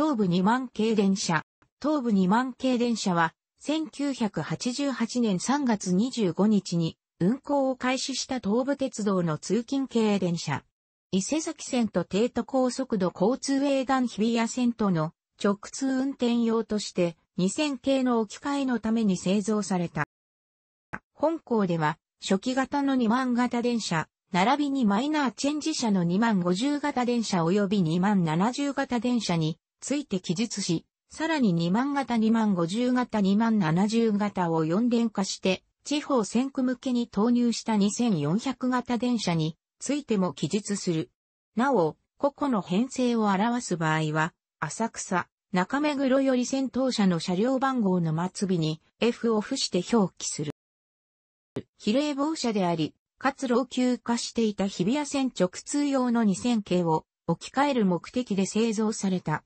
東部2万系電車。東部2万系電車は、1988年3月25日に運行を開始した東武鉄道の通勤系電車。伊勢崎線と帝都高速度交通営団日比谷線との直通運転用として2000系の置き換えのために製造された。本校では初期型の2万型電車、並びにマイナーチェンジ車の2万50型電車及び2万70型電車について記述し、さらに2万型2万50型2万70型を4連化して、地方線区向けに投入した2400型電車についても記述する。なお、個々の編成を表す場合は、浅草、中目黒より先頭車の車両番号の末尾に F を付して表記する。比例防車であり、かつ老朽化していた日比谷線直通用の2000系を置き換える目的で製造された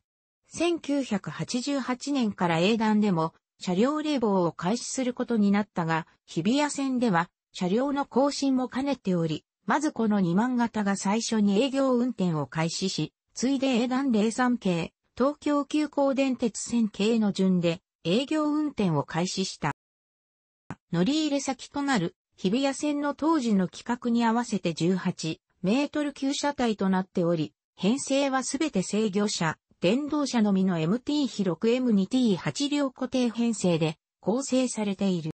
1988年から英断でも車両冷房を開始することになったが、日比谷線では車両の更新も兼ねており、まずこの2万型が最初に営業運転を開始し、ついで英断03系、東京急行電鉄線系の順で営業運転を開始した。乗り入れ先となる日比谷線の当時の規格に合わせて18メートル級車体となっており、編成はすべて制御車、電動車のみの MT 比 6M2T8 両固定編成で構成されている。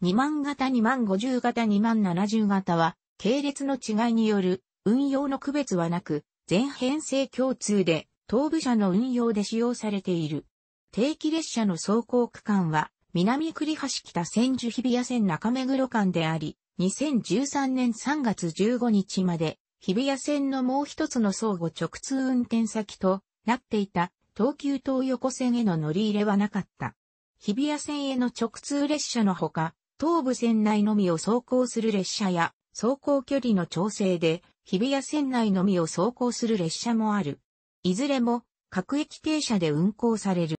2万型2万50型2万70型は、系列の違いによる運用の区別はなく、全編成共通で、東部車の運用で使用されている。定期列車の走行区間は、南栗橋北千住日比谷線中目黒間であり、2013年3月15日まで、日比谷線のもう一つの相互直通運転先と、なっていた東急東横線への乗り入れはなかった。日比谷線への直通列車のほか、東武線内のみを走行する列車や、走行距離の調整で、日比谷線内のみを走行する列車もある。いずれも、各駅停車で運行される。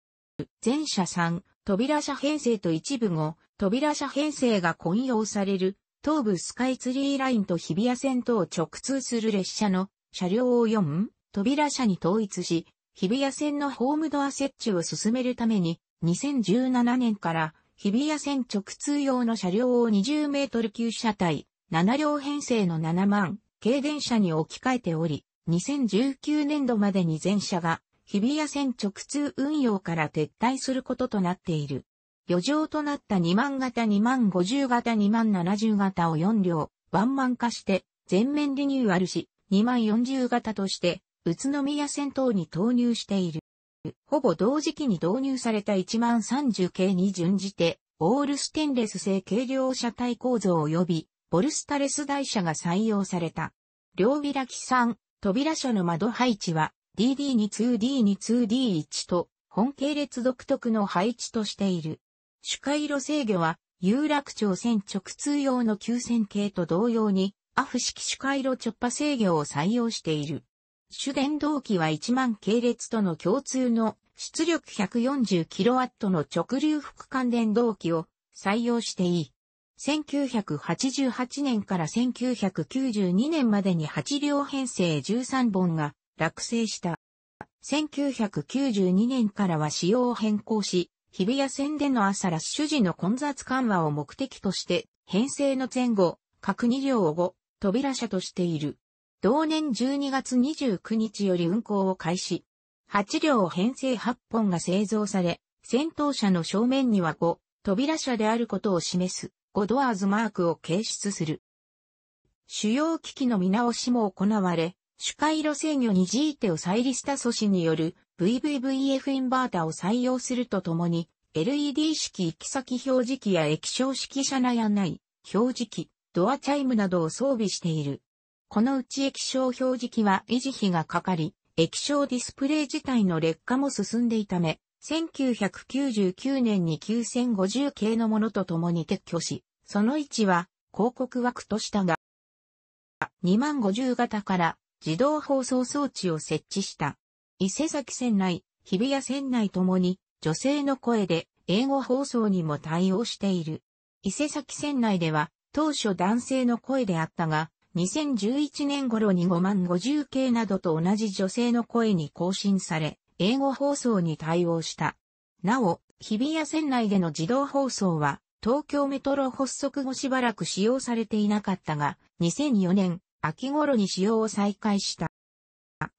全車3、扉車編成と一部後、扉車編成が混用される、東武スカイツリーラインと日比谷線とを直通する列車の車両を4、扉車に統一し、日比谷線のホームドア設置を進めるために、2017年から日比谷線直通用の車両を20メートル級車体、7両編成の7万、軽電車に置き換えており、2019年度までに全車が日比谷線直通運用から撤退することとなっている。余剰となった2万型2万50型2万70型を4両、ワンマン化して全面リニューアルし、2万40型として宇都宮戦闘に投入している。ほぼ同時期に導入された1万30系に準じて、オールステンレス製軽量車体構造及び、ボルスタレス台車が採用された。両開き3、扉車の窓配置は、DD2-2D2D1 と、本系列独特の配置としている。主回路制御は、有楽町線直通用の急線系と同様に、アフ式主回路直波制御を採用している。主電動機は1万系列との共通の出力 140kW の直流副乾電動機を採用していい。1988年から1992年までに8両編成13本が落成した。1992年からは仕様を変更し、日比谷線での朝ラッシュ時の混雑緩和を目的として、編成の前後、各2両を5、扉車としている。同年12月29日より運行を開始。8両編成8本が製造され、戦闘車の正面には5、扉車であることを示す5ドアーズマークを掲出する。主要機器の見直しも行われ、主回路制御に G 手を再利した素子による VVVF インバータを採用するとともに、LED 式行き先表示器や液晶式車内案内、表示器、ドアチャイムなどを装備している。このうち液晶表示器は維持費がかかり、液晶ディスプレイ自体の劣化も進んでいため、1999年に9050系のものと共に撤去し、その位置は広告枠としたが、2050型から自動放送装置を設置した。伊勢崎船内、日比谷船内ともに女性の声で英語放送にも対応している。伊勢崎船内では当初男性の声であったが、2011年頃に5万50系などと同じ女性の声に更新され、英語放送に対応した。なお、日比谷線内での自動放送は、東京メトロ発足後しばらく使用されていなかったが、2004年、秋頃に使用を再開した。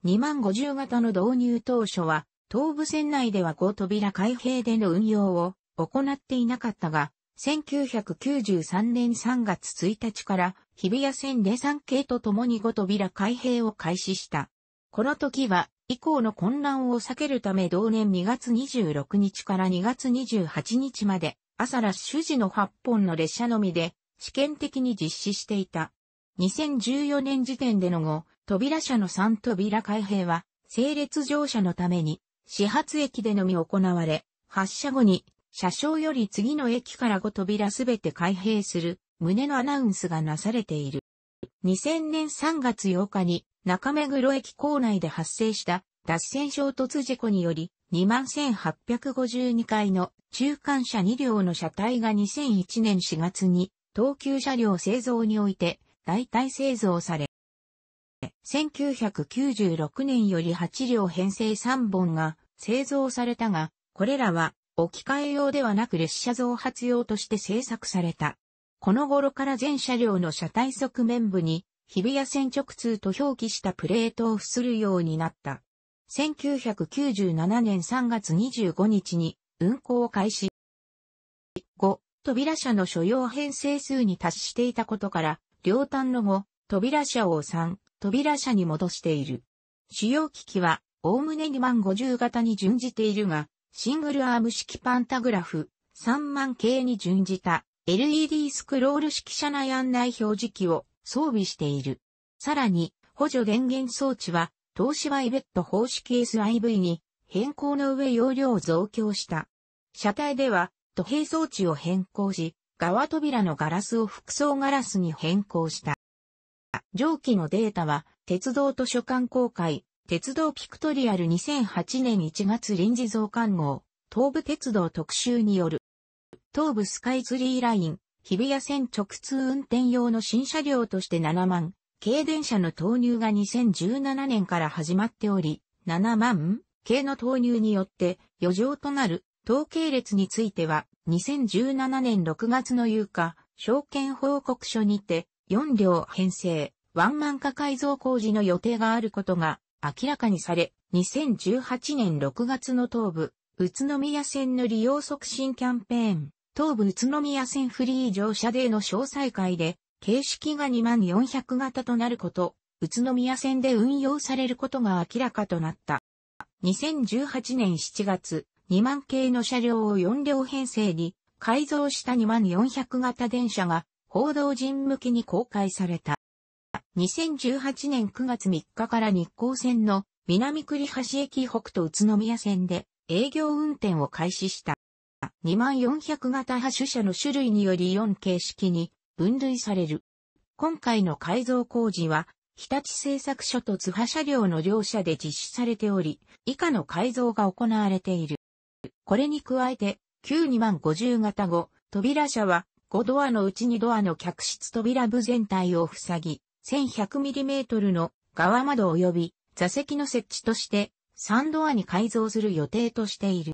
2万50型の導入当初は、東武線内では5扉開閉での運用を行っていなかったが、1993年3月1日から日比谷線で3系と共に5扉開閉を開始した。この時は、以降の混乱を避けるため同年2月26日から2月28日まで、朝ラッシュ時の8本の列車のみで、試験的に実施していた。2014年時点での5、扉車の3扉開閉は、整列乗車のために、始発駅でのみ行われ、発車後に、車掌より次の駅から5扉すべて開閉する胸のアナウンスがなされている。2000年3月8日に中目黒駅構内で発生した脱線衝突事故により21,852回の中間車2両の車体が2001年4月に東急車両製造において代替製造され、1996年より8両編成3本が製造されたが、これらは置き換え用ではなく列車増発用として製作された。この頃から全車両の車体側面部に日比谷線直通と表記したプレートを付するようになった。1997年3月25日に運行を開始。5、扉車の所要編成数に達していたことから、両端の5、扉車を3、扉車に戻している。主要機器は、おおむね2万50型に準じているが、シングルアーム式パンタグラフ、3万系に準じた LED スクロール式車内案内表示器を装備している。さらに、補助電源装置は、東芝イベット方式 SIV に変更の上容量を増強した。車体では、土平装置を変更し、側扉のガラスを複層ガラスに変更した。上記のデータは、鉄道図書館公開、鉄道ピクトリアル2008年1月臨時増刊号、東武鉄道特集による。東武スカイツリーライン、日比谷線直通運転用の新車両として7万、軽電車の投入が2017年から始まっており、7万系の投入によって余剰となる統計列については、2017年6月の有価、証券報告書にて、4両編成、ワンマン化改造工事の予定があることが明らかにされ、2018年6月の東部、宇都宮線の利用促進キャンペーン、東武宇都宮線フリー乗車デーの詳細会で、形式が2万4 0 0型となること、宇都宮線で運用されることが明らかとなった。2018年7月、2万系の車両を4両編成に改造した2万400型電車が報道陣向けに公開された。2018年9月3日から日光線の南栗橋駅北と宇都宮線で営業運転を開始した。2400型派種車の種類により4形式に分類される。今回の改造工事は、日立製作所と津波車両の両社で実施されており、以下の改造が行われている。これに加えて、旧2万50型後、扉車は5ドアのうち2ドアの客室扉部全体を塞ぎ、1100mm の側窓及び座席の設置として3ドアに改造する予定としている。